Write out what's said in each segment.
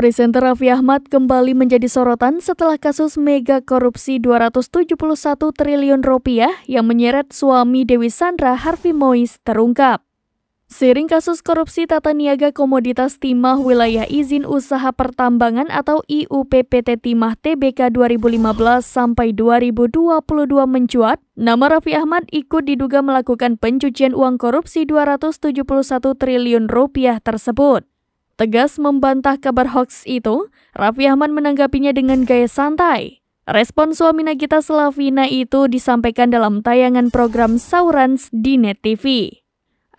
Presenter Raffi Ahmad kembali menjadi sorotan setelah kasus mega korupsi 271 triliun rupiah yang menyeret suami Dewi Sandra Harvey Mois terungkap. Sering kasus korupsi tata niaga komoditas timah wilayah izin usaha pertambangan atau IUPPT Timah TBK 2015 sampai 2022 mencuat, nama Raffi Ahmad ikut diduga melakukan pencucian uang korupsi 271 triliun rupiah tersebut. Tegas membantah kabar hoax itu, Raffi Ahmad menanggapinya dengan gaya santai. Respon suami Nagita Slavina itu disampaikan dalam tayangan program Saurans di Net TV.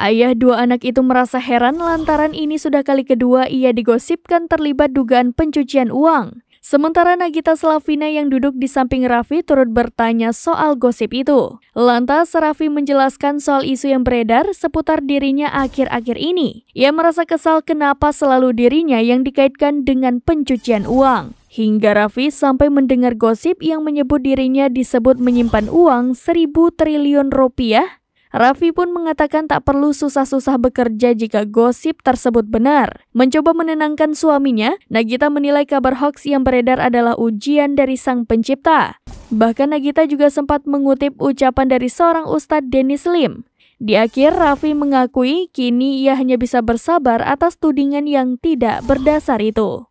Ayah dua anak itu merasa heran lantaran ini sudah kali kedua ia digosipkan terlibat dugaan pencucian uang. Sementara Nagita Slavina yang duduk di samping Raffi turut bertanya soal gosip itu. Lantas Raffi menjelaskan soal isu yang beredar seputar dirinya akhir-akhir ini. Ia merasa kesal kenapa selalu dirinya yang dikaitkan dengan pencucian uang. Hingga Raffi sampai mendengar gosip yang menyebut dirinya disebut menyimpan uang seribu triliun rupiah Raffi pun mengatakan tak perlu susah-susah bekerja jika gosip tersebut benar. Mencoba menenangkan suaminya, Nagita menilai kabar hoax yang beredar adalah ujian dari sang pencipta. Bahkan Nagita juga sempat mengutip ucapan dari seorang Ustadz Denis Lim. Di akhir, Raffi mengakui kini ia hanya bisa bersabar atas tudingan yang tidak berdasar itu.